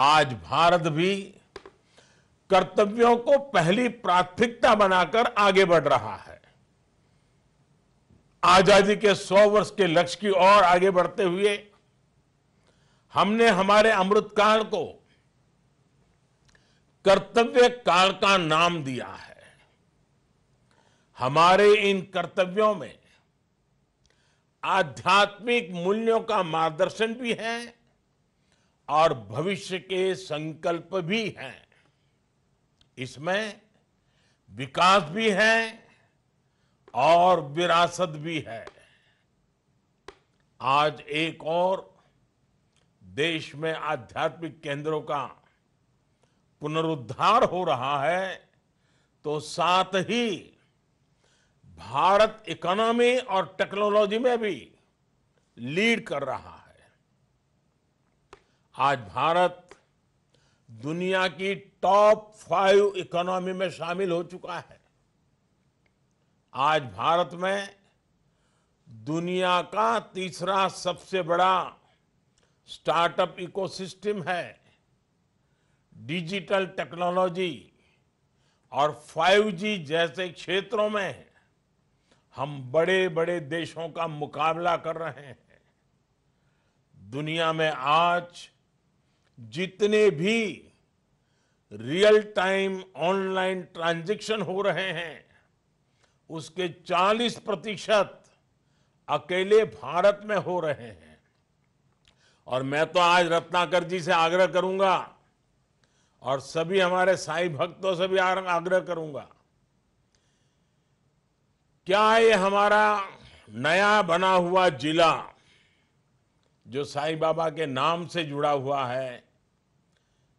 आज भारत भी कर्तव्यों को पहली प्राथमिकता बनाकर आगे बढ़ रहा है आजादी के 100 वर्ष के लक्ष्य की ओर आगे बढ़ते हुए हमने हमारे अमृतकाल को कर्तव्य काल का नाम दिया है हमारे इन कर्तव्यों में आध्यात्मिक मूल्यों का मार्गदर्शन भी है और भविष्य के संकल्प भी हैं इसमें विकास भी है और विरासत भी है आज एक और देश में आध्यात्मिक केंद्रों का पुनरुद्धार हो रहा है तो साथ ही भारत इकोनॉमी और टेक्नोलॉजी में भी लीड कर रहा है आज भारत दुनिया की टॉप फाइव इकोनॉमी में शामिल हो चुका है आज भारत में दुनिया का तीसरा सबसे बड़ा स्टार्टअप इकोसिस्टम है डिजिटल टेक्नोलॉजी और 5G जैसे क्षेत्रों में हम बड़े बड़े देशों का मुकाबला कर रहे हैं दुनिया में आज जितने भी रियल टाइम ऑनलाइन ट्रांजैक्शन हो रहे हैं उसके 40 प्रतिशत अकेले भारत में हो रहे हैं और मैं तो आज रत्नाकर जी से आग्रह करूंगा और सभी हमारे साई भक्तों से भी आग्रह करूंगा क्या ये हमारा नया बना हुआ जिला जो साईं बाबा के नाम से जुड़ा हुआ है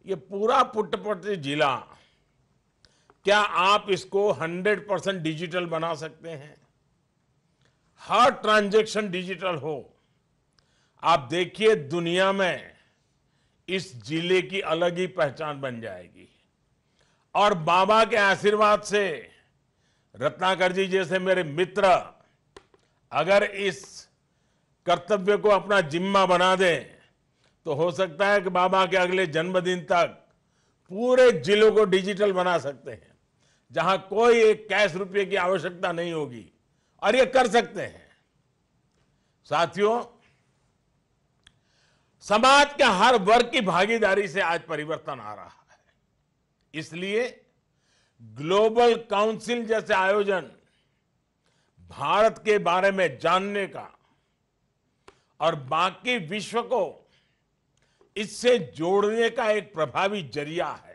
ये पूरा पुट्टपर्ति जिला क्या आप इसको 100 परसेंट डिजिटल बना सकते हैं हर ट्रांजैक्शन डिजिटल हो आप देखिए दुनिया में इस जिले की अलग ही पहचान बन जाएगी और बाबा के आशीर्वाद से रत्नाकर जी जैसे मेरे मित्र अगर इस कर्तव्य को अपना जिम्मा बना दें तो हो सकता है कि बाबा के अगले जन्मदिन तक पूरे जिलों को डिजिटल बना सकते हैं जहां कोई एक कैश रुपये की आवश्यकता नहीं होगी और ये कर सकते हैं साथियों समाज के हर वर्ग की भागीदारी से आज परिवर्तन आ रहा है इसलिए ग्लोबल काउंसिल जैसे आयोजन भारत के बारे में जानने का और बाकी विश्व को इससे जोड़ने का एक प्रभावी जरिया है